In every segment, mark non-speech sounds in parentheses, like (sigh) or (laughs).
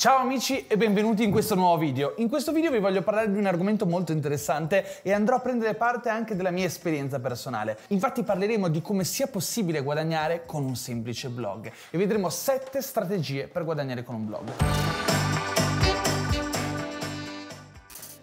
Ciao amici e benvenuti in questo nuovo video. In questo video vi voglio parlare di un argomento molto interessante e andrò a prendere parte anche della mia esperienza personale. Infatti parleremo di come sia possibile guadagnare con un semplice blog e vedremo 7 strategie per guadagnare con un blog.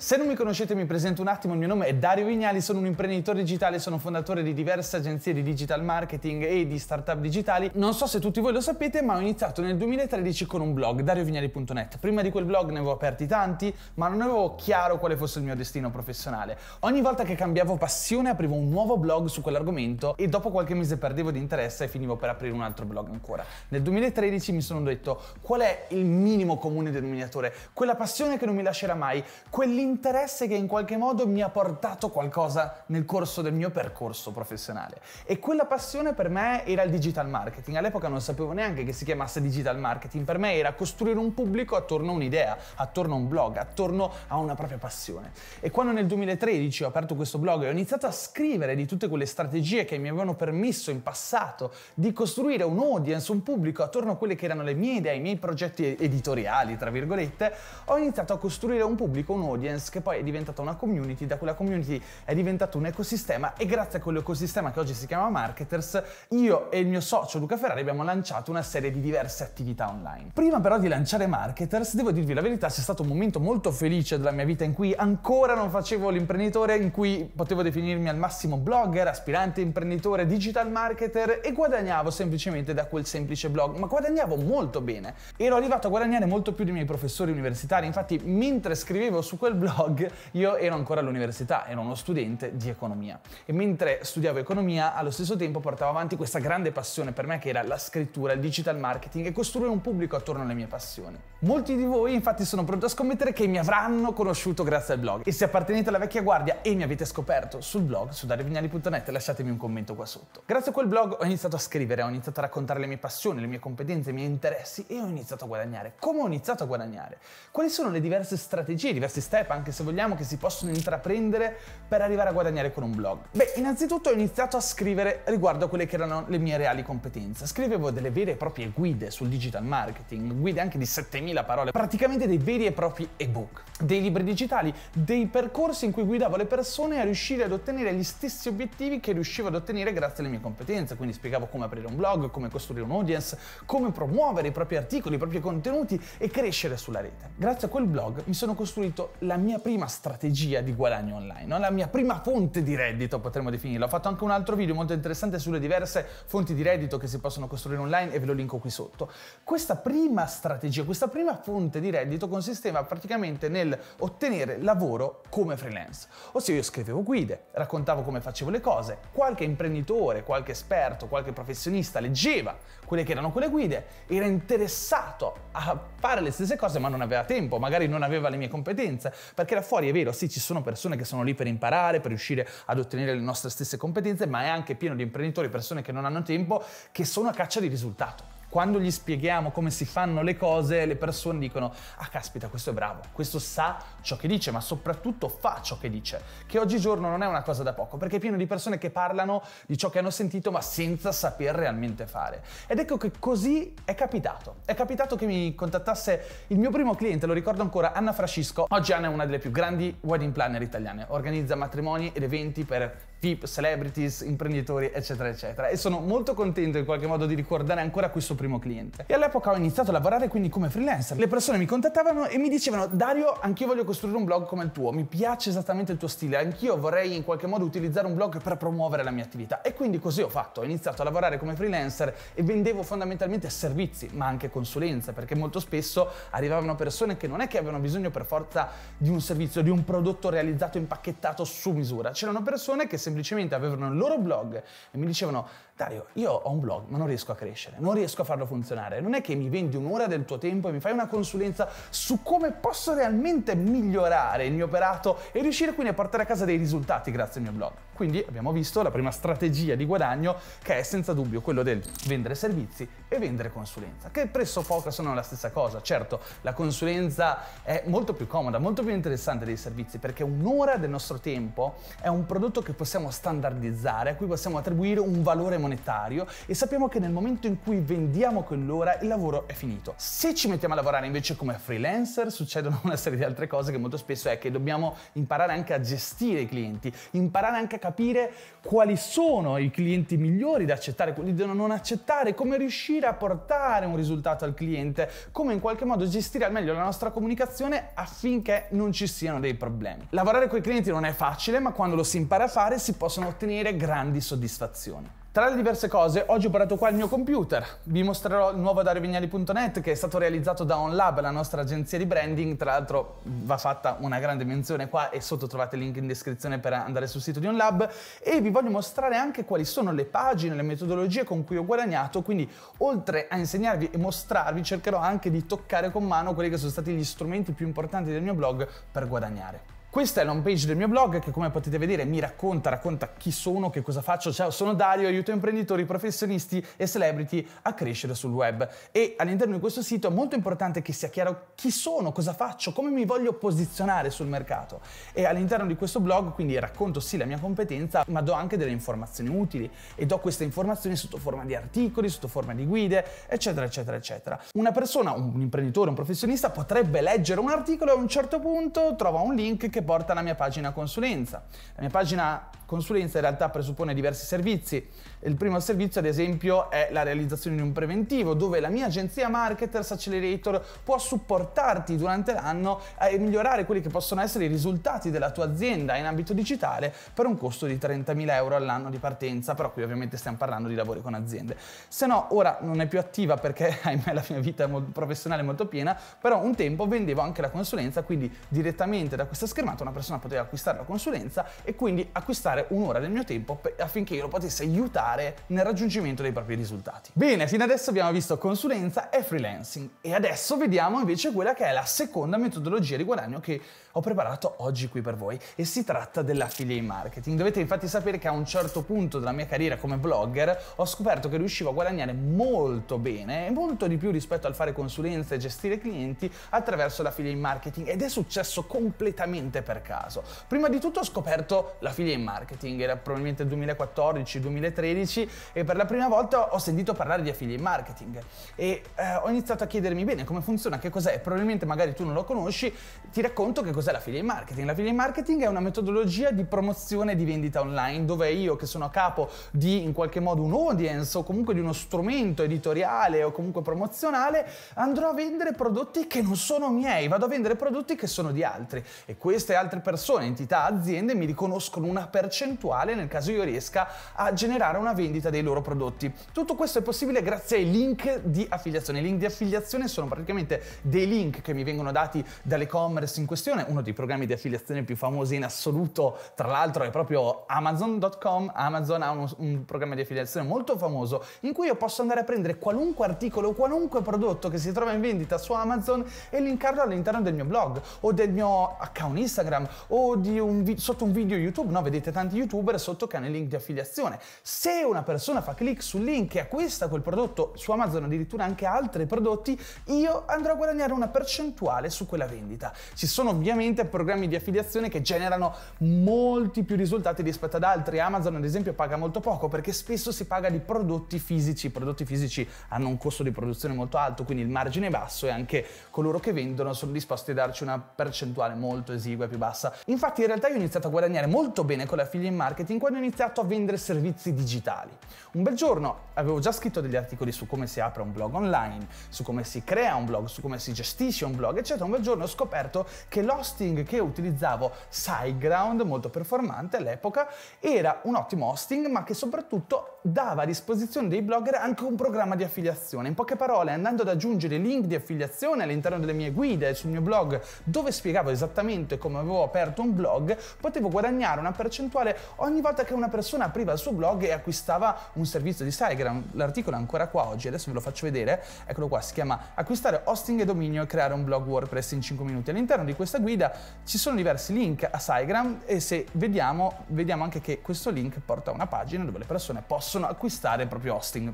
Se non mi conoscete mi presento un attimo, il mio nome è Dario Vignali, sono un imprenditore digitale, sono fondatore di diverse agenzie di digital marketing e di startup digitali. Non so se tutti voi lo sapete, ma ho iniziato nel 2013 con un blog, dariovignali.net. Prima di quel blog ne avevo aperti tanti, ma non avevo chiaro quale fosse il mio destino professionale. Ogni volta che cambiavo passione aprivo un nuovo blog su quell'argomento e dopo qualche mese perdevo di interesse e finivo per aprire un altro blog ancora. Nel 2013 mi sono detto qual è il minimo comune denominatore, quella passione che non mi lascerà mai, quell'interesse interesse che in qualche modo mi ha portato qualcosa nel corso del mio percorso professionale. E quella passione per me era il digital marketing. All'epoca non sapevo neanche che si chiamasse digital marketing. Per me era costruire un pubblico attorno a un'idea, attorno a un blog, attorno a una propria passione. E quando nel 2013 ho aperto questo blog e ho iniziato a scrivere di tutte quelle strategie che mi avevano permesso in passato di costruire un audience, un pubblico attorno a quelle che erano le mie idee, i miei progetti editoriali, tra virgolette, ho iniziato a costruire un pubblico, un audience Space che poi è diventata una community, da quella community è diventato un ecosistema e grazie a quell'ecosistema che oggi si chiama Marketers, io e il mio socio Luca Ferrari abbiamo lanciato una serie di diverse attività online. Prima però di lanciare Marketers, devo dirvi la verità, c'è stato un momento molto felice della mia vita in cui ancora non facevo l'imprenditore, in cui potevo definirmi al massimo blogger, aspirante imprenditore, digital marketer e guadagnavo semplicemente da quel semplice blog, ma guadagnavo molto bene. Ero arrivato a guadagnare molto più dei miei professori universitari, infatti mentre scrivevo su quel blog blog, io ero ancora all'università, ero uno studente di economia. E mentre studiavo economia, allo stesso tempo portavo avanti questa grande passione per me che era la scrittura, il digital marketing e costruire un pubblico attorno alle mie passioni. Molti di voi infatti sono pronti a scommettere che mi avranno conosciuto grazie al blog. E se appartenete alla vecchia guardia e mi avete scoperto sul blog, su darevignali.net, lasciatemi un commento qua sotto. Grazie a quel blog ho iniziato a scrivere, ho iniziato a raccontare le mie passioni, le mie competenze, i miei interessi e ho iniziato a guadagnare. Come ho iniziato a guadagnare? Quali sono le diverse strategie, i diversi step anche anche se vogliamo, che si possono intraprendere per arrivare a guadagnare con un blog? Beh, innanzitutto ho iniziato a scrivere riguardo a quelle che erano le mie reali competenze. Scrivevo delle vere e proprie guide sul digital marketing, guide anche di 7000 parole, praticamente dei veri e propri ebook, dei libri digitali, dei percorsi in cui guidavo le persone a riuscire ad ottenere gli stessi obiettivi che riuscivo ad ottenere grazie alle mie competenze, quindi spiegavo come aprire un blog, come costruire un audience, come promuovere i propri articoli, i propri contenuti e crescere sulla rete. Grazie a quel blog mi sono costruito la mia mia prima strategia di guadagno online, no? la mia prima fonte di reddito potremmo definirla. Ho fatto anche un altro video molto interessante sulle diverse fonti di reddito che si possono costruire online e ve lo linko qui sotto. Questa prima strategia, questa prima fonte di reddito consisteva praticamente nel ottenere lavoro come freelance. Ossia io scrivevo guide, raccontavo come facevo le cose, qualche imprenditore, qualche esperto, qualche professionista leggeva quelle che erano quelle guide, era interessato a fare le stesse cose ma non aveva tempo, magari non aveva le mie competenze. Per perché là fuori è vero, sì, ci sono persone che sono lì per imparare, per riuscire ad ottenere le nostre stesse competenze, ma è anche pieno di imprenditori, persone che non hanno tempo, che sono a caccia di risultato quando gli spieghiamo come si fanno le cose, le persone dicono, ah caspita, questo è bravo, questo sa ciò che dice, ma soprattutto fa ciò che dice, che oggigiorno non è una cosa da poco, perché è pieno di persone che parlano di ciò che hanno sentito, ma senza saper realmente fare. Ed ecco che così è capitato. È capitato che mi contattasse il mio primo cliente, lo ricordo ancora, Anna Frascisco. Oggi Anna è una delle più grandi wedding planner italiane, organizza matrimoni ed eventi per VIP, celebrities, imprenditori, eccetera, eccetera. E sono molto contento in qualche modo di ricordare ancora questo primo cliente. E all'epoca ho iniziato a lavorare quindi come freelancer. Le persone mi contattavano e mi dicevano Dario, anch'io voglio costruire un blog come il tuo, mi piace esattamente il tuo stile, anch'io vorrei in qualche modo utilizzare un blog per promuovere la mia attività. E quindi così ho fatto, ho iniziato a lavorare come freelancer e vendevo fondamentalmente servizi, ma anche consulenza, perché molto spesso arrivavano persone che non è che avevano bisogno per forza di un servizio, di un prodotto realizzato, impacchettato su misura. C'erano persone che semplicemente avevano il loro blog e mi dicevano Dario, io ho un blog, ma non riesco a crescere, non riesco a farlo funzionare. Non è che mi vendi un'ora del tuo tempo e mi fai una consulenza su come posso realmente migliorare il mio operato e riuscire quindi a portare a casa dei risultati grazie al mio blog. Quindi abbiamo visto la prima strategia di guadagno che è senza dubbio quello del vendere servizi e vendere consulenza, che presso poco sono la stessa cosa. Certo, la consulenza è molto più comoda, molto più interessante dei servizi perché un'ora del nostro tempo è un prodotto che possiamo standardizzare, a cui possiamo attribuire un valore monetario e sappiamo che nel momento in cui vendiamo quell'ora il lavoro è finito. Se ci mettiamo a lavorare invece come freelancer succedono una serie di altre cose che molto spesso è che dobbiamo imparare anche a gestire i clienti, imparare anche a capire quali sono i clienti migliori da accettare, quelli da non accettare, come riuscire a portare un risultato al cliente, come in qualche modo gestire al meglio la nostra comunicazione affinché non ci siano dei problemi. Lavorare con i clienti non è facile, ma quando lo si impara a fare si possono ottenere grandi soddisfazioni. Tra le diverse cose, oggi ho portato qua il mio computer. Vi mostrerò il nuovo dariovignali.net che è stato realizzato da OnLab, la nostra agenzia di branding. Tra l'altro va fatta una grande menzione qua e sotto trovate il link in descrizione per andare sul sito di OnLab. E vi voglio mostrare anche quali sono le pagine, le metodologie con cui ho guadagnato. Quindi oltre a insegnarvi e mostrarvi, cercherò anche di toccare con mano quelli che sono stati gli strumenti più importanti del mio blog per guadagnare. Questa è la home page del mio blog che come potete vedere mi racconta, racconta chi sono, che cosa faccio. Ciao, sono Dario, aiuto imprenditori, professionisti e celebrity a crescere sul web. E all'interno di questo sito è molto importante che sia chiaro chi sono, cosa faccio, come mi voglio posizionare sul mercato. E all'interno di questo blog quindi racconto sì la mia competenza, ma do anche delle informazioni utili e do queste informazioni sotto forma di articoli, sotto forma di guide, eccetera, eccetera, eccetera. Una persona, un imprenditore, un professionista potrebbe leggere un articolo e a un certo punto trova un link che porta alla mia pagina consulenza. La mia pagina consulenza in realtà presuppone diversi servizi. Il primo servizio, ad esempio, è la realizzazione di un preventivo, dove la mia agenzia Marketers Accelerator può supportarti durante l'anno e migliorare quelli che possono essere i risultati della tua azienda in ambito digitale per un costo di 30.000 euro all'anno di partenza, però qui ovviamente stiamo parlando di lavori con aziende. Se no, ora non è più attiva perché, (laughs) ahimè, la mia vita professionale è molto piena, però un tempo vendevo anche la consulenza, quindi direttamente da questa schermata fortunato una persona poteva acquistare la consulenza e quindi acquistare un'ora del mio tempo affinché io lo potessi aiutare nel raggiungimento dei propri risultati. Bene, fino adesso abbiamo visto consulenza e freelancing e adesso vediamo invece quella che è la seconda metodologia di guadagno che ho preparato oggi qui per voi e si tratta dell'affiliate marketing. Dovete infatti sapere che a un certo punto della mia carriera come blogger ho scoperto che riuscivo a guadagnare molto bene e molto di più rispetto al fare consulenza e gestire clienti attraverso l'affiliate marketing ed è successo completamente per caso. Prima di tutto ho scoperto la figlia in marketing, era probabilmente 2014-2013 e per la prima volta ho sentito parlare di affiliate marketing e eh, ho iniziato a chiedermi bene come funziona, che cos'è, probabilmente magari tu non lo conosci, ti racconto che cos'è la in marketing. La in marketing è una metodologia di promozione e di vendita online dove io che sono a capo di in qualche modo un audience o comunque di uno strumento editoriale o comunque promozionale andrò a vendere prodotti che non sono miei, vado a vendere prodotti che sono di altri e questo queste altre persone, entità, aziende mi riconoscono una percentuale nel caso io riesca a generare una vendita dei loro prodotti. Tutto questo è possibile grazie ai link di affiliazione. I link di affiliazione sono praticamente dei link che mi vengono dati dall'e-commerce in questione, uno dei programmi di affiliazione più famosi in assoluto, tra l'altro è proprio amazon.com. Amazon ha un, un programma di affiliazione molto famoso in cui io posso andare a prendere qualunque articolo o qualunque prodotto che si trova in vendita su Amazon e linkarlo all'interno del mio blog o del mio account Instagram Instagram o un sotto un video YouTube, no? Vedete tanti YouTuber sotto cane link di affiliazione. Se una persona fa click sul link e acquista quel prodotto su Amazon, addirittura anche altri prodotti, io andrò a guadagnare una percentuale su quella vendita. Ci sono ovviamente programmi di affiliazione che generano molti più risultati rispetto ad altri. Amazon, ad esempio, paga molto poco perché spesso si paga di prodotti fisici. I prodotti fisici hanno un costo di produzione molto alto, quindi il margine è basso e anche coloro che vendono sono disposti a darci una percentuale molto esigua aspettativa più bassa. Infatti in realtà io ho iniziato a guadagnare molto bene con l'affiliate marketing quando ho iniziato a vendere servizi digitali. Un bel giorno avevo già scritto degli articoli su come si apre un blog online, su come si crea un blog, su come si gestisce un blog, eccetera. Un bel giorno ho scoperto che l'hosting che utilizzavo, SiteGround, molto performante all'epoca, era un ottimo hosting ma che soprattutto dava a disposizione dei blogger anche un programma di affiliazione. In poche parole, andando ad aggiungere link di affiliazione all'interno delle mie guide sul mio blog dove spiegavo esattamente come quando avevo aperto un blog, potevo guadagnare una percentuale ogni volta che una persona apriva il suo blog e acquistava un servizio di Instagram. L'articolo è ancora qua oggi, adesso ve lo faccio vedere. Eccolo qua, si chiama Acquistare hosting e dominio e creare un blog WordPress in 5 minuti. All'interno di questa guida ci sono diversi link a Saigram e se vediamo, vediamo anche che questo link porta a una pagina dove le persone possono acquistare il proprio hosting.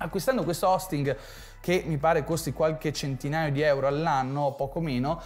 Acquistando questo hosting che mi pare costi qualche centinaio di euro all'anno o poco meno,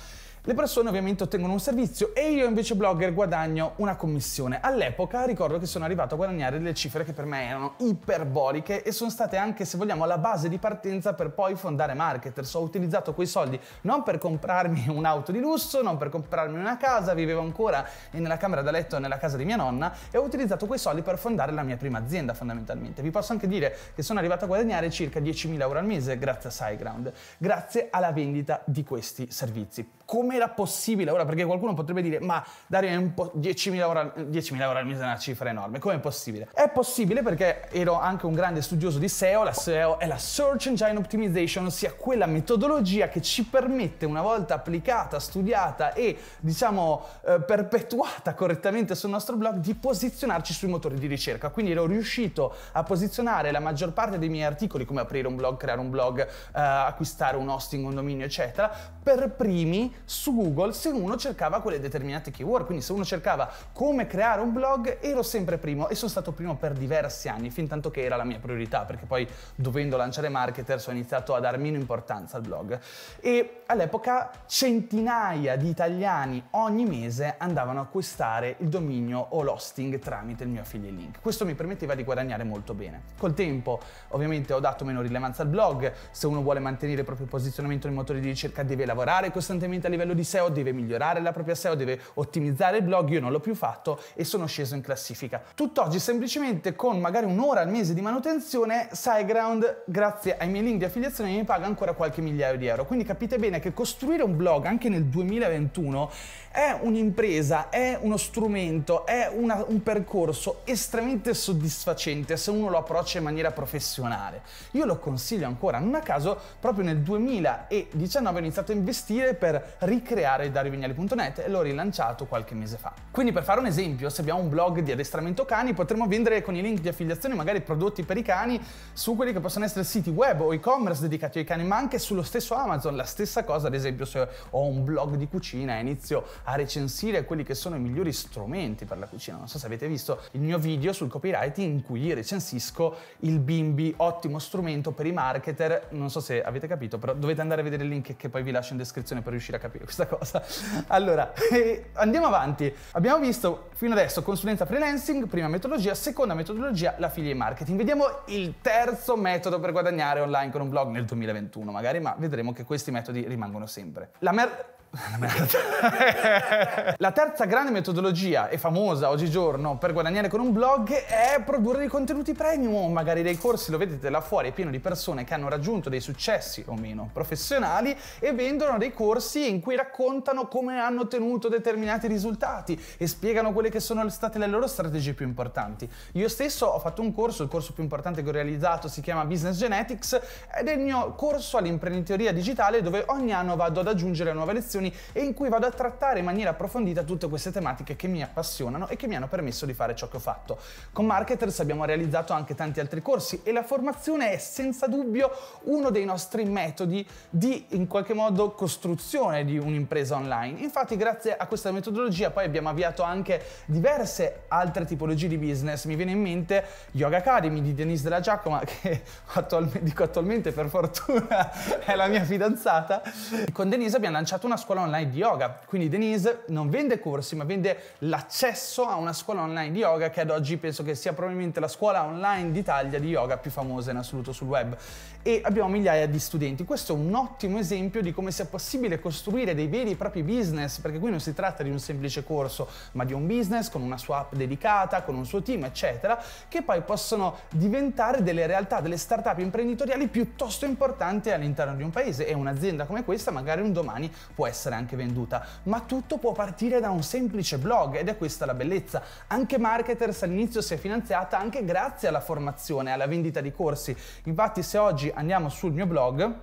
le persone ovviamente ottengono un servizio e io invece blogger guadagno una commissione. All'epoca ricordo che sono arrivato a guadagnare delle cifre che per me erano iperboliche e sono state anche, se vogliamo, la base di partenza per poi fondare Marketers. Ho utilizzato quei soldi non per comprarmi (laughs) un'auto di lusso, non per comprarmi una casa, vivevo ancora nella camera da letto nella casa di mia nonna e ho utilizzato quei soldi per fondare la mia prima azienda fondamentalmente. Vi posso anche dire che sono arrivato a guadagnare circa 10.000 euro al mese grazie a SiteGround, grazie alla vendita di questi servizi come era possibile ora? Perché qualcuno potrebbe dire, ma Dario è un po' 10.000 euro, 10.000 euro al mese è una cifra enorme, com'è possibile? È possibile perché ero anche un grande studioso di SEO, la SEO è la Search Engine Optimization, ossia quella metodologia che ci permette una volta applicata, studiata e diciamo eh, perpetuata correttamente sul nostro blog di posizionarci sui motori di ricerca. Quindi ero riuscito a posizionare la maggior parte dei miei articoli, come aprire un blog, creare un blog, eh, acquistare un hosting, un dominio, eccetera, per primi su Google se uno cercava quelle determinate keyword, quindi se uno cercava come creare un blog ero sempre primo e sono stato primo per diversi anni, fin tanto che era la mia priorità, perché poi dovendo lanciare marketer sono iniziato a dar meno importanza al blog. E all'epoca centinaia di italiani ogni mese andavano a acquistare il dominio o l'hosting tramite il mio affiliate link. Questo mi permetteva di guadagnare molto bene. Col tempo ovviamente ho dato meno rilevanza al blog, se uno vuole mantenere il proprio posizionamento nei motori di ricerca deve lavorare costantemente livello di SEO, deve migliorare la propria SEO, deve ottimizzare il blog, io non l'ho più fatto e sono sceso in classifica. Tutt'oggi semplicemente con magari un'ora al mese di manutenzione, SiteGround grazie ai miei link di affiliazione mi paga ancora qualche migliaio di euro. Quindi capite bene che costruire un blog anche nel 2021 è un'impresa, è uno strumento, è una, un percorso estremamente soddisfacente se uno lo approccia in maniera professionale. Io lo consiglio ancora, non a caso proprio nel 2019 ho iniziato a investire per ricreare dariovignali.net e l'ho rilanciato qualche mese fa. Quindi per fare un esempio, se abbiamo un blog di addestramento cani, potremmo vendere con i link di affiliazione magari prodotti per i cani su quelli che possono essere siti web o e-commerce dedicati ai cani, ma anche sullo stesso Amazon. La stessa cosa, ad esempio, se ho un blog di cucina e inizio a recensire quelli che sono i migliori strumenti per la cucina. Non so se avete visto il mio video sul copywriting in cui recensisco il Bimbi, ottimo strumento per i marketer. Non so se avete capito, però dovete andare a vedere il link che poi vi lascio in descrizione per riuscire a capire questa cosa. Allora, (laughs) eh, andiamo avanti. Abbiamo visto fino adesso consulenza freelancing, prima metodologia, seconda metodologia, la affiliate marketing. Vediamo il terzo metodo per guadagnare online con un blog nel 2021 magari, ma vedremo che questi metodi rimangono sempre. La mer- la terza grande metodologia e famosa oggigiorno per guadagnare con un blog è produrre dei contenuti premium, magari dei corsi, lo vedete là fuori, è pieno di persone che hanno raggiunto dei successi o meno professionali e vendono dei corsi in cui raccontano come hanno ottenuto determinati risultati e spiegano quelle che sono state le loro strategie più importanti. Io stesso ho fatto un corso, il corso più importante che ho realizzato si chiama Business Genetics ed è il mio corso all'imprenditoria digitale dove ogni anno vado ad aggiungere nuove lezioni applicazioni e in cui vado a trattare in maniera approfondita tutte queste tematiche che mi appassionano e che mi hanno permesso di fare ciò che ho fatto. Con Marketers abbiamo realizzato anche tanti altri corsi e la formazione è senza dubbio uno dei nostri metodi di in qualche modo costruzione di un'impresa online. Infatti grazie a questa metodologia poi abbiamo avviato anche diverse altre tipologie di business. Mi viene in mente Yoga Academy di Denise della Giacoma (laughs) che attualmente, dico attualmente per fortuna (laughs) è la mia fidanzata. Con Denise abbiamo lanciato una scuola scuola online di yoga. Quindi Denise non vende corsi, ma vende l'accesso a una scuola online di yoga che ad oggi penso che sia probabilmente la scuola online d'Italia di yoga più famosa in assoluto sul web. E abbiamo migliaia di studenti. Questo è un ottimo esempio di come sia possibile costruire dei veri e propri business, perché qui non si tratta di un semplice corso, ma di un business con una sua app dedicata, con un suo team, eccetera, che poi possono diventare delle realtà, delle start-up imprenditoriali piuttosto importanti all'interno di un paese e un'azienda come questa magari un domani può essere essere anche venduta, ma tutto può partire da un semplice blog ed è questa la bellezza. Anche Marketers all'inizio si è finanziata anche grazie alla formazione, alla vendita di corsi. Infatti se oggi andiamo sul mio blog,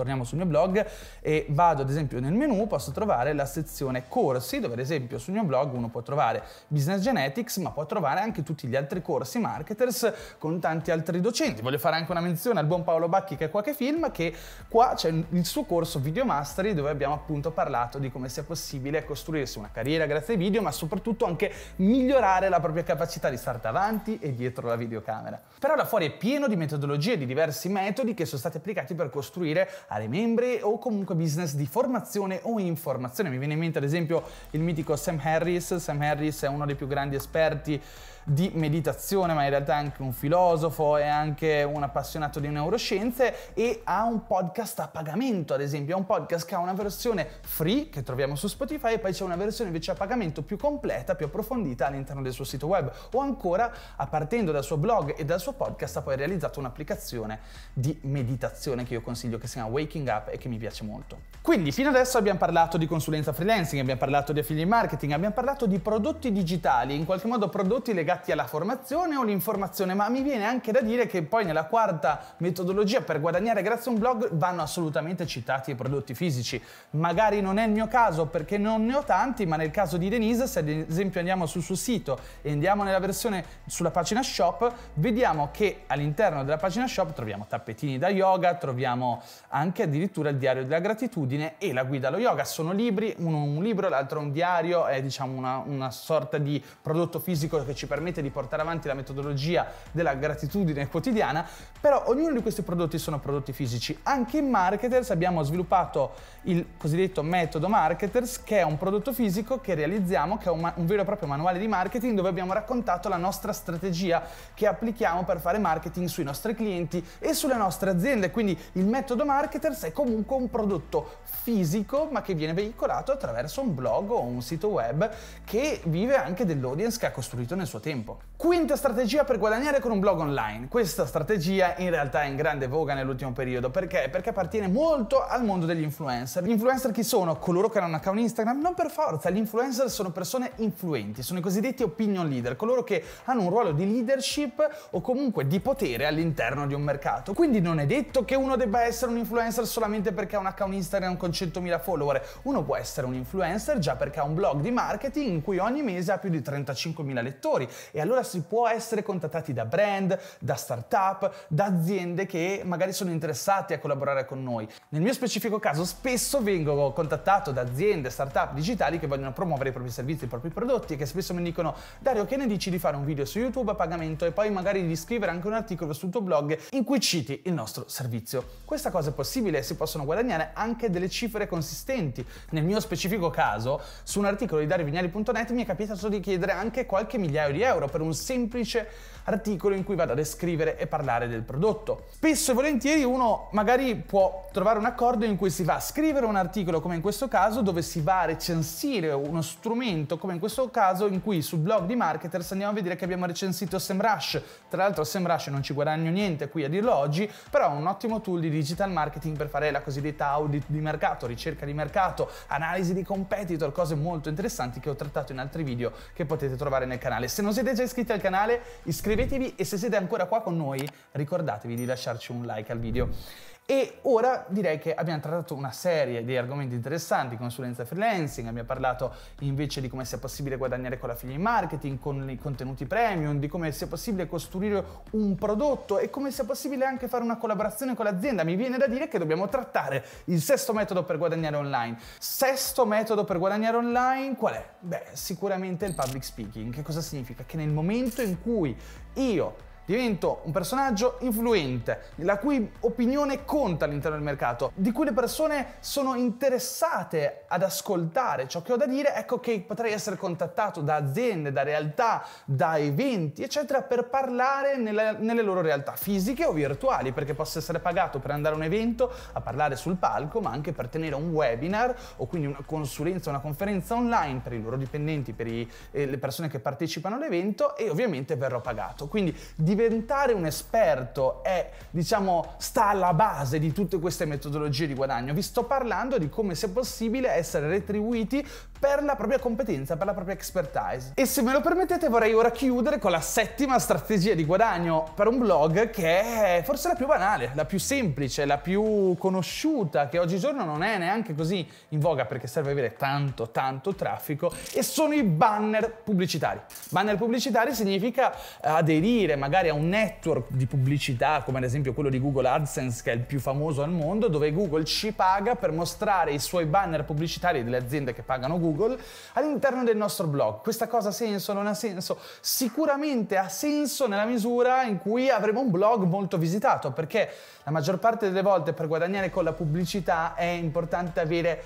torniamo sul mio blog e vado ad esempio nel menu, posso trovare la sezione corsi, dove ad esempio sul mio blog uno può trovare Business Genetics, ma può trovare anche tutti gli altri corsi marketers con tanti altri docenti. Voglio fare anche una menzione al buon Paolo Bacchi che è qua che film, che qua c'è il suo corso Video Mastery dove abbiamo appunto parlato di come sia possibile costruirsi una carriera grazie ai video, ma soprattutto anche migliorare la propria capacità di stare davanti e dietro la videocamera. Però là fuori è pieno di metodologie, di diversi metodi che sono stati applicati per costruire aree membre o comunque business di formazione o informazione. Mi viene in mente ad esempio il mitico Sam Harris, Sam Harris è uno dei più grandi esperti di meditazione, ma in realtà è anche un filosofo, è anche un appassionato di neuroscienze e ha un podcast a pagamento, ad esempio, è un podcast che ha una versione free che troviamo su Spotify e poi c'è una versione invece a pagamento più completa, più approfondita all'interno del suo sito web o ancora a partendo dal suo blog e dal suo podcast ha poi realizzato un'applicazione di meditazione che io consiglio che si chiama Waking Up e che mi piace molto. Quindi fino adesso abbiamo parlato di consulenza freelancing, abbiamo parlato di affiliate marketing, abbiamo parlato di prodotti digitali, in qualche modo prodotti legati legati alla formazione o l'informazione, ma mi viene anche da dire che poi nella quarta metodologia per guadagnare grazie a un blog vanno assolutamente citati i prodotti fisici. Magari non è il mio caso perché non ne ho tanti, ma nel caso di Denise, se ad esempio andiamo sul suo sito e andiamo nella versione sulla pagina shop, vediamo che all'interno della pagina shop troviamo tappetini da yoga, troviamo anche addirittura il diario della gratitudine e la guida allo yoga. Sono libri, uno un libro, l'altro un diario, è diciamo una, una sorta di prodotto fisico che ci permette permette di portare avanti la metodologia della gratitudine quotidiana, però ognuno di questi prodotti sono prodotti fisici. Anche in Marketers abbiamo sviluppato il cosiddetto metodo Marketers, che è un prodotto fisico che realizziamo, che è un, un vero e proprio manuale di marketing dove abbiamo raccontato la nostra strategia che applichiamo per fare marketing sui nostri clienti e sulle nostre aziende. Quindi il metodo Marketers è comunque un prodotto fisico, ma che viene veicolato attraverso un blog o un sito web che vive anche dell'audience che ha costruito nel suo tempo tempo. Quinta strategia per guadagnare con un blog online. Questa strategia in realtà è in grande voga nell'ultimo periodo perché? Perché appartiene molto al mondo degli influencer. Gli influencer chi sono? Coloro che hanno un account Instagram? Non per forza, gli influencer sono persone influenti, sono i cosiddetti opinion leader, coloro che hanno un ruolo di leadership o comunque di potere all'interno di un mercato. Quindi non è detto che uno debba essere un influencer solamente perché ha un account Instagram con 100.000 follower. Uno può essere un influencer già perché ha un blog di marketing in cui ogni mese ha più di 35.000 lettori e allora si può essere contattati da brand, da startup, da aziende che magari sono interessate a collaborare con noi. Nel mio specifico caso spesso vengo contattato da aziende, startup digitali che vogliono promuovere i propri servizi, i propri prodotti e che spesso mi dicono Dario che ne dici di fare un video su YouTube a pagamento e poi magari di scrivere anche un articolo sul tuo blog in cui citi il nostro servizio. Questa cosa è possibile e si possono guadagnare anche delle cifre consistenti. Nel mio specifico caso su un articolo di dariovignali.net mi è capitato di chiedere anche qualche migliaio di euro euro per un semplice articolo in cui vado a descrivere e parlare del prodotto. Spesso e volentieri uno magari può trovare un accordo in cui si va a scrivere un articolo come in questo caso dove si va a recensire uno strumento come in questo caso in cui sul blog di Marketers andiamo a vedere che abbiamo recensito SEMrush. Tra l'altro SEMrush non ci guadagno niente qui a dirlo oggi, però è un ottimo tool di digital marketing per fare la cosiddetta audit di mercato, ricerca di mercato, analisi di competitor, cose molto interessanti che ho trattato in altri video che potete trovare nel canale. Se non siete siete già iscritti al canale iscrivetevi e se siete ancora qua con noi ricordatevi di lasciarci un like al video. E ora direi che abbiamo trattato una serie di argomenti interessanti, consulenza freelancing, abbiamo parlato invece di come sia possibile guadagnare con la figlia in marketing, con i contenuti premium, di come sia possibile costruire un prodotto e come sia possibile anche fare una collaborazione con l'azienda. Mi viene da dire che dobbiamo trattare il sesto metodo per guadagnare online. Sesto metodo per guadagnare online qual è? Beh, sicuramente il public speaking. Che cosa significa? Che nel momento in cui io Divento un personaggio influente, la cui opinione conta all'interno del mercato, di cui le persone sono interessate ad ascoltare ciò che ho da dire, ecco che potrei essere contattato da aziende, da realtà, da eventi, eccetera, per parlare nella, nelle loro realtà fisiche o virtuali, perché posso essere pagato per andare a un evento a parlare sul palco, ma anche per tenere un webinar o quindi una consulenza, una conferenza online per i loro dipendenti, per i, eh, le persone che partecipano all'evento e ovviamente verrò pagato. Quindi divento diventare un esperto è, diciamo, sta alla base di tutte queste metodologie di guadagno. Vi sto parlando di come, sia possibile, essere retribuiti per la propria competenza, per la propria expertise. E se me lo permettete vorrei ora chiudere con la settima strategia di guadagno per un blog che è forse la più banale, la più semplice, la più conosciuta, che oggigiorno non è neanche così in voga perché serve avere tanto tanto traffico e sono i banner pubblicitari. Banner pubblicitari significa eh, aderire magari a un network di pubblicità come ad esempio quello di Google AdSense che è il più famoso al mondo dove Google ci paga per mostrare i suoi banner pubblicitari delle aziende che pagano Google Google all'interno del nostro blog. Questa cosa ha senso? Non ha senso? Sicuramente ha senso nella misura in cui avremo un blog molto visitato, perché la maggior parte delle volte per guadagnare con la pubblicità è importante avere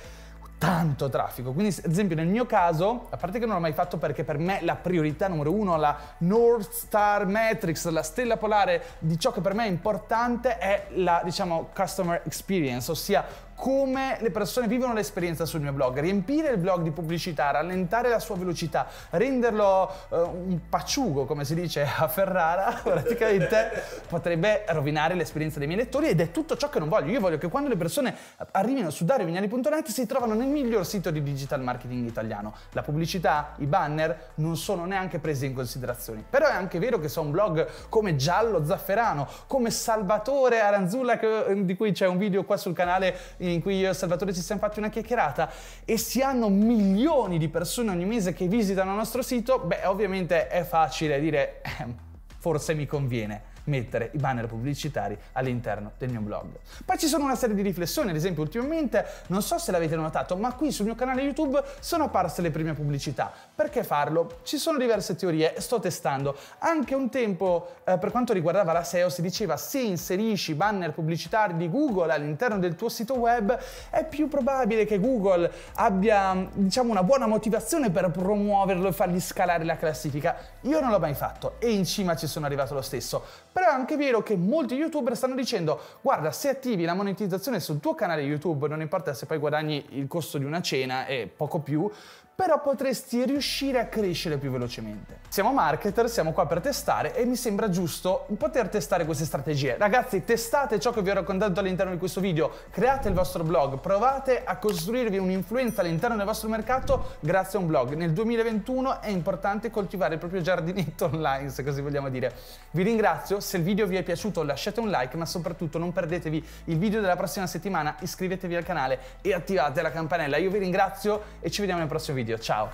tanto traffico. Quindi, ad esempio, nel mio caso, a parte che non l'ho mai fatto perché per me la priorità numero uno, la North Star Matrix, la stella polare di ciò che per me è importante è la, diciamo, customer experience, ossia come le persone vivono l'esperienza sul mio blog, riempire il blog di pubblicità, rallentare la sua velocità, renderlo eh, un paciugo, come si dice a Ferrara, (laughs) praticamente potrebbe rovinare l'esperienza dei miei lettori ed è tutto ciò che non voglio. Io voglio che quando le persone arrivino su dariovignali.net si trovano nel miglior sito di digital marketing italiano. La pubblicità, i banner non sono neanche presi in considerazione. Però è anche vero che so un blog come Giallo Zafferano, come Salvatore Aranzulla che, di cui c'è un video qua sul canale in in cui io e Salvatore ci siamo fatti una chiacchierata e si hanno milioni di persone ogni mese che visitano il nostro sito, beh ovviamente è facile dire eh, forse mi conviene mettere i banner pubblicitari all'interno del mio blog. Poi ci sono una serie di riflessioni, ad esempio ultimamente, non so se l'avete notato, ma qui sul mio canale YouTube sono apparse le prime pubblicità. Perché farlo? Ci sono diverse teorie, sto testando. Anche un tempo, eh, per quanto riguardava la SEO, si diceva se inserisci i banner pubblicitari di Google all'interno del tuo sito web, è più probabile che Google abbia, diciamo, una buona motivazione per promuoverlo e fargli scalare la classifica. Io non l'ho mai fatto e in cima ci sono arrivato lo stesso. Però è anche vero che molti youtuber stanno dicendo guarda se attivi la monetizzazione sul tuo canale YouTube, non importa se poi guadagni il costo di una cena e poco più, però potresti riuscire a crescere più velocemente. Siamo marketer, siamo qua per testare e mi sembra giusto poter testare queste strategie. Ragazzi, testate ciò che vi ho raccontato all'interno di questo video, create il vostro blog, provate a costruirvi un'influenza all'interno del vostro mercato grazie a un blog. Nel 2021 è importante coltivare il proprio giardinetto (laughs) online, se così vogliamo dire. Vi ringrazio, se il video vi è piaciuto lasciate un like, ma soprattutto non perdetevi il video della prossima settimana, iscrivetevi al canale e attivate la campanella. Io vi ringrazio e ci vediamo nel prossimo video video, ciao!